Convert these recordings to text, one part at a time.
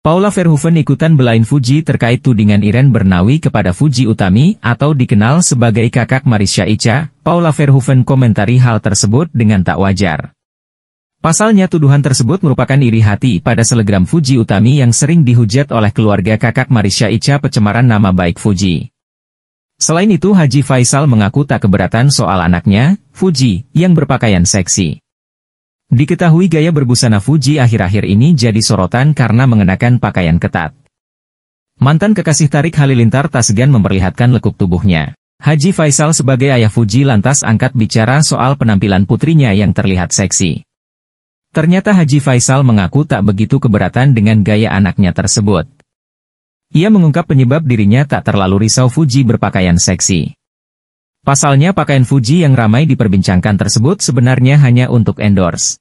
Paula Verhoeven ikutan belain Fuji terkait tudingan Iren Bernawi kepada Fuji Utami atau dikenal sebagai kakak Marisha Ica, Paula Verhoeven komentari hal tersebut dengan tak wajar. Pasalnya tuduhan tersebut merupakan iri hati pada selegram Fuji Utami yang sering dihujat oleh keluarga kakak Marisha Ica pencemaran nama baik Fuji. Selain itu Haji Faisal mengaku tak keberatan soal anaknya, Fuji, yang berpakaian seksi. Diketahui gaya berbusana Fuji akhir-akhir ini jadi sorotan karena mengenakan pakaian ketat. Mantan kekasih Tarik Halilintar Tasgan memperlihatkan lekuk tubuhnya. Haji Faisal sebagai ayah Fuji lantas angkat bicara soal penampilan putrinya yang terlihat seksi. Ternyata Haji Faisal mengaku tak begitu keberatan dengan gaya anaknya tersebut. Ia mengungkap penyebab dirinya tak terlalu risau Fuji berpakaian seksi. Pasalnya pakaian Fuji yang ramai diperbincangkan tersebut sebenarnya hanya untuk endorse.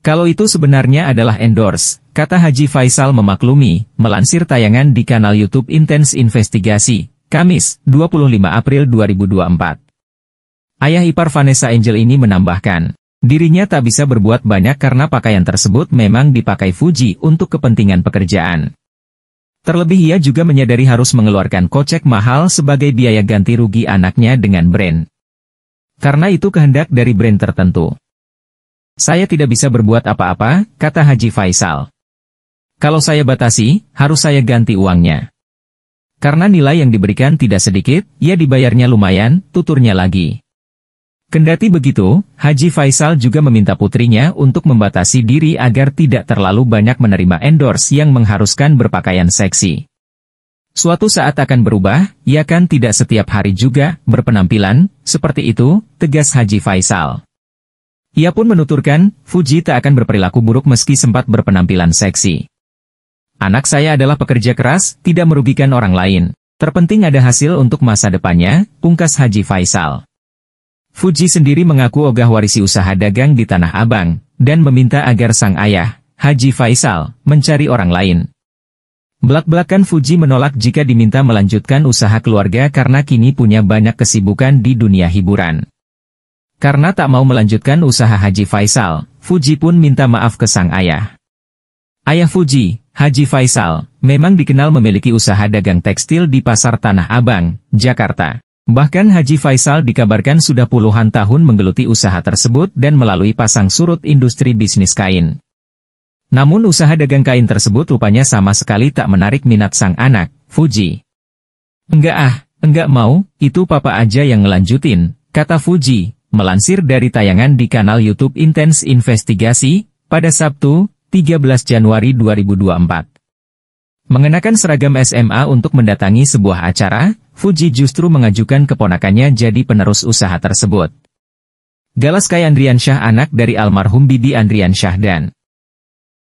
Kalau itu sebenarnya adalah endorse, kata Haji Faisal memaklumi, melansir tayangan di kanal YouTube Intense Investigasi, Kamis, 25 April 2024. Ayah ipar Vanessa Angel ini menambahkan, dirinya tak bisa berbuat banyak karena pakaian tersebut memang dipakai Fuji untuk kepentingan pekerjaan. Terlebih ia juga menyadari harus mengeluarkan kocek mahal sebagai biaya ganti rugi anaknya dengan brand. Karena itu kehendak dari brand tertentu. Saya tidak bisa berbuat apa-apa, kata Haji Faisal. Kalau saya batasi, harus saya ganti uangnya. Karena nilai yang diberikan tidak sedikit, ia dibayarnya lumayan, tuturnya lagi. Kendati begitu, Haji Faisal juga meminta putrinya untuk membatasi diri agar tidak terlalu banyak menerima endorse yang mengharuskan berpakaian seksi. Suatu saat akan berubah, ya kan tidak setiap hari juga berpenampilan, seperti itu, tegas Haji Faisal. Ia pun menuturkan, Fuji tak akan berperilaku buruk meski sempat berpenampilan seksi. Anak saya adalah pekerja keras, tidak merugikan orang lain. Terpenting ada hasil untuk masa depannya, pungkas Haji Faisal. Fuji sendiri mengaku ogah warisi usaha dagang di Tanah Abang, dan meminta agar sang ayah, Haji Faisal, mencari orang lain. Belak-belakan Fuji menolak jika diminta melanjutkan usaha keluarga karena kini punya banyak kesibukan di dunia hiburan. Karena tak mau melanjutkan usaha Haji Faisal, Fuji pun minta maaf ke sang ayah. Ayah Fuji, Haji Faisal, memang dikenal memiliki usaha dagang tekstil di pasar Tanah Abang, Jakarta. Bahkan Haji Faisal dikabarkan sudah puluhan tahun menggeluti usaha tersebut dan melalui pasang surut industri bisnis kain. Namun usaha dagang kain tersebut rupanya sama sekali tak menarik minat sang anak, Fuji. Enggak ah, enggak mau, itu papa aja yang ngelanjutin, kata Fuji, melansir dari tayangan di kanal YouTube Intense Investigasi, pada Sabtu, 13 Januari 2024. Mengenakan seragam SMA untuk mendatangi sebuah acara, Fuji justru mengajukan keponakannya jadi penerus usaha tersebut. Galas Kayandrian Andriansyah anak dari almarhum Bibi Andrian Andriansyah dan